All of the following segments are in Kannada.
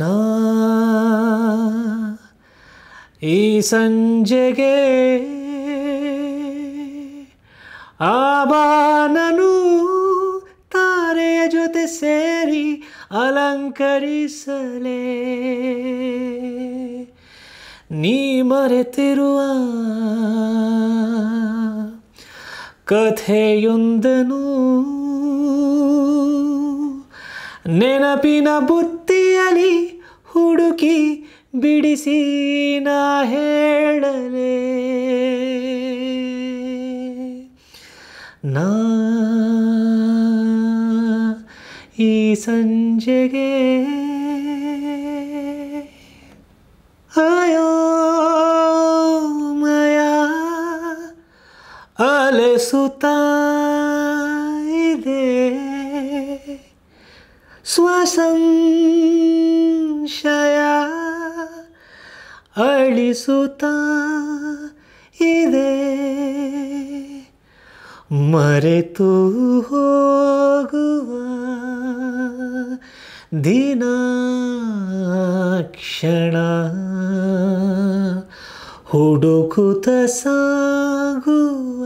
ನಾ ಈ ಸಂಜೆಗೆ ಆಬಾನನು ತಾರೆಯ ಜೊತೆ ಸೇರಿ ಅಲಂಕರಿಸಲೇ ನೀ ಮರೆತಿರುವ ಕಥೆಯೊಂದನು ನೆನಪಿನ ಬುತ್ತ ಹುಡುಕಿ ಬಿಡಿಸಿ ನಾ ಹೇಳಲೇ ನಾ ಈ ಸಂಜೆಗೆ ಅಯೋ ಮಯ ಇದೆ ಸ್ವಸಂ ಸಂಶಯ ಅಳಿಸುತ್ತಾ ಇದೆ ಮರೆತು ಹೋಗುವ ದಿನ ಕ್ಷಣ ಹುಡುಕುತ ಸಾಗುವ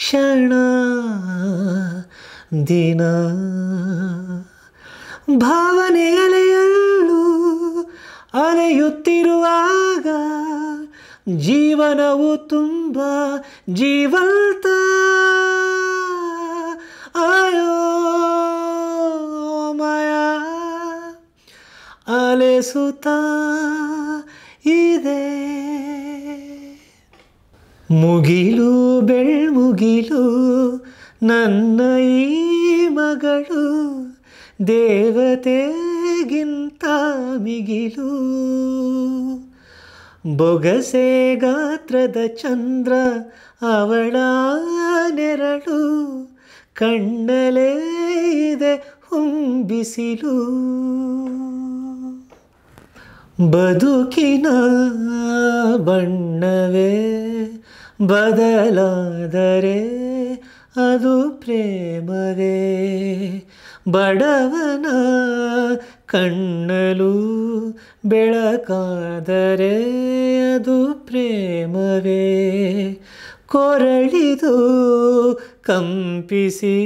ಕ್ಷಣ ದಿನ ಭಾವನೆ ಅಲೆಯುತ್ತಿರುವಾಗ ಜೀವನವು ತುಂಬ ಜೀವಂತ ಅಲೆ ಅಲೆಸುತ್ತ ಇದೆ ಮುಗಿಲು ಬೆಳ್ಮುಗಿಲು ನನ್ನ ಈ ದೇವತೆಗಿಂತ ಮಿಗಿಲು ಬೊಗಸೆ ಗಾತ್ರದ ಚಂದ್ರ ಅವಳ ನೆರಳು ಕಣ್ಣಲೇ ಹುಂಬಿಸಿಲು ಬದುಕಿನ ಬಣ್ಣವೇ ಬದಲಾದರೆ ಅದು ಪ್ರೇಮವೇ ಬಡವನ ಕಣ್ಣಲು ಬೆಳಕಾದರೆ ಅದು ಪ್ರೇಮವೇ ಕೊರಳಿದು ಕಂಪಿಸಿ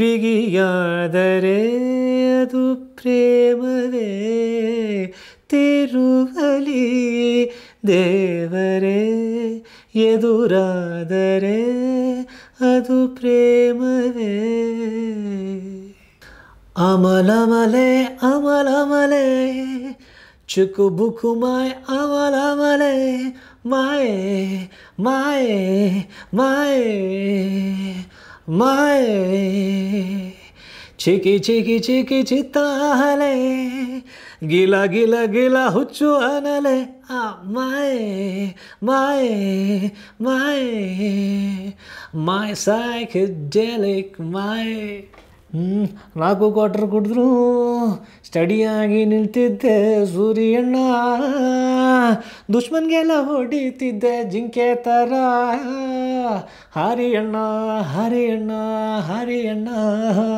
ಬಿಗಿಯಾದರೆ ಅದು ಪ್ರೇಮವೇ ತಿರುವಲಿ ದೇವರೇ ಎದುರಾದರೆ ಅದು ಪ್ರೇಮವೇ Amalamale, amalamale, chukubuku mai, amalamale, mai, mai, mai, mai. चिकी चिकी चिकी चिताले गिला गिला गिला हुच्चु अनले आ माए माए माए माए साइकेडेलिक माए ಹ್ಞೂ ನಾಲ್ಕು ಕ್ವಾರ್ಟರ್ ಕುಡಿದ್ರು ಸ್ಟಡಿಯಾಗಿ ನಿಲ್ತಿದ್ದೆ ಸೂರ್ಯಣ್ಣ ದುಶ್ಮನ್ಗೆಲ್ಲ ಹೊಡಿತಿದ್ದೆ ಜಿಂಕೆ ಥರ ಹರಿಯಣ್ಣ ಹರಿಯಣ್ಣ ಹರಿಯಣ್ಣ